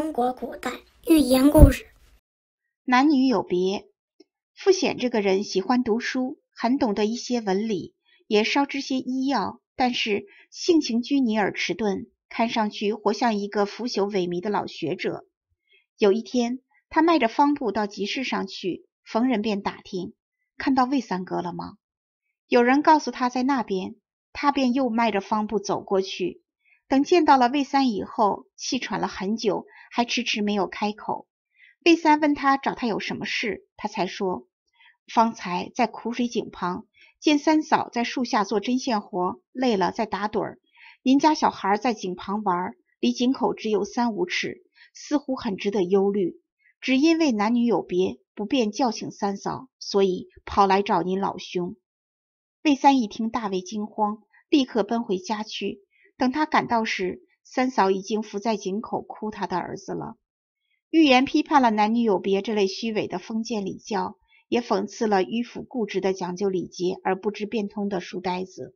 中国古代寓言故事，男女有别。傅显这个人喜欢读书，很懂得一些文理，也稍知些医药，但是性情拘泥而迟钝，看上去活像一个腐朽萎靡的老学者。有一天，他迈着方步到集市上去，逢人便打听：“看到魏三哥了吗？”有人告诉他在那边，他便又迈着方步走过去。等见到了魏三以后，气喘了很久，还迟迟没有开口。魏三问他找他有什么事，他才说：方才在苦水井旁见三嫂在树下做针线活，累了在打盹儿。您家小孩在井旁玩，离井口只有三五尺，似乎很值得忧虑。只因为男女有别，不便叫醒三嫂，所以跑来找您老兄。魏三一听大为惊慌，立刻奔回家去。等他赶到时，三嫂已经伏在井口哭他的儿子了。寓言批判了男女有别这类虚伪的封建礼教，也讽刺了迂腐固执的讲究礼节而不知变通的书呆子。